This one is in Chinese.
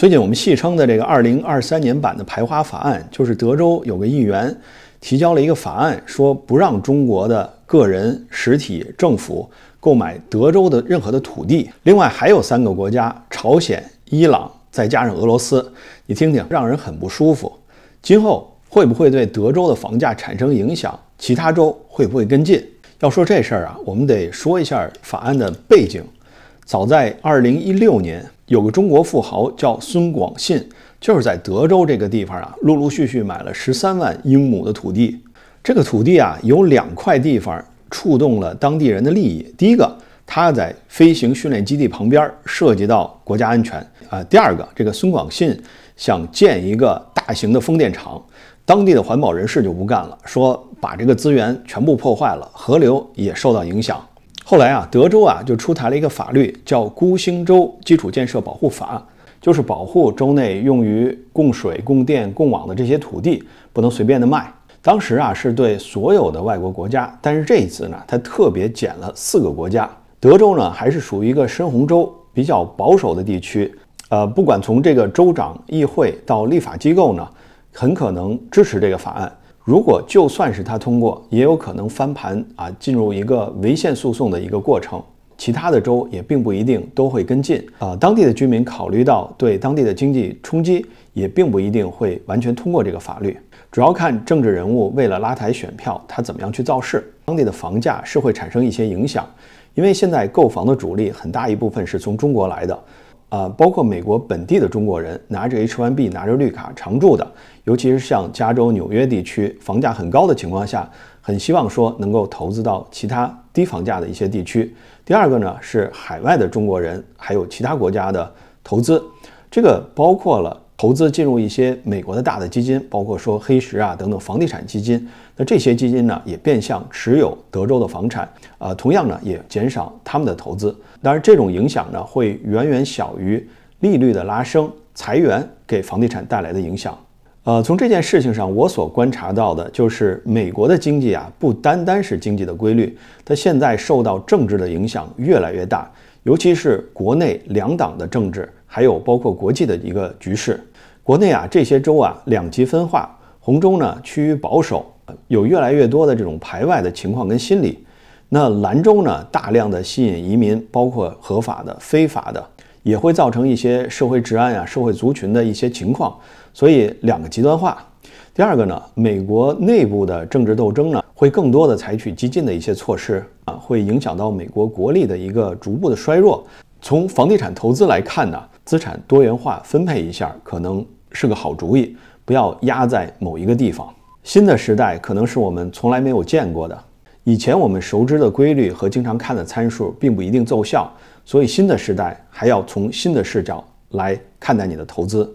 最近我们戏称的这个二零二三年版的排华法案，就是德州有个议员提交了一个法案，说不让中国的个人、实体、政府购买德州的任何的土地。另外还有三个国家，朝鲜、伊朗，再加上俄罗斯，你听听，让人很不舒服。今后会不会对德州的房价产生影响？其他州会不会跟进？要说这事儿啊，我们得说一下法案的背景。早在二零一六年。有个中国富豪叫孙广信，就是在德州这个地方啊，陆陆续续买了十三万英亩的土地。这个土地啊，有两块地方触动了当地人的利益。第一个，他在飞行训练基地旁边，涉及到国家安全啊。第二个，这个孙广信想建一个大型的风电厂，当地的环保人士就不干了，说把这个资源全部破坏了，河流也受到影响。后来啊，德州啊就出台了一个法律，叫《孤星州基础建设保护法》，就是保护州内用于供水、供电、供网的这些土地不能随便的卖。当时啊是对所有的外国国家，但是这一次呢，它特别减了四个国家。德州呢还是属于一个深红州，比较保守的地区。呃，不管从这个州长、议会到立法机构呢，很可能支持这个法案。如果就算是他通过，也有可能翻盘啊，进入一个违宪诉讼的一个过程。其他的州也并不一定都会跟进啊。当地的居民考虑到对当地的经济冲击，也并不一定会完全通过这个法律。主要看政治人物为了拉抬选票，他怎么样去造势。当地的房价是会产生一些影响，因为现在购房的主力很大一部分是从中国来的。啊，包括美国本地的中国人拿着 H1B、拿着绿卡常住的，尤其是像加州、纽约地区房价很高的情况下，很希望说能够投资到其他低房价的一些地区。第二个呢，是海外的中国人，还有其他国家的投资，这个包括了。投资进入一些美国的大的基金，包括说黑石啊等等房地产基金。那这些基金呢，也变相持有德州的房产啊，同样呢也减少他们的投资。当然，这种影响呢，会远远小于利率的拉升、裁员给房地产带来的影响。呃，从这件事情上，我所观察到的就是美国的经济啊，不单单是经济的规律，它现在受到政治的影响越来越大，尤其是国内两党的政治，还有包括国际的一个局势。国内啊，这些州啊，两极分化，红州呢趋于保守，有越来越多的这种排外的情况跟心理。那兰州呢，大量的吸引移民，包括合法的、非法的，也会造成一些社会治安啊、社会族群的一些情况。所以两个极端化。第二个呢，美国内部的政治斗争呢，会更多的采取激进的一些措施啊，会影响到美国国力的一个逐步的衰弱。从房地产投资来看呢，资产多元化分配一下，可能。是个好主意，不要压在某一个地方。新的时代可能是我们从来没有见过的，以前我们熟知的规律和经常看的参数并不一定奏效，所以新的时代还要从新的视角来看待你的投资。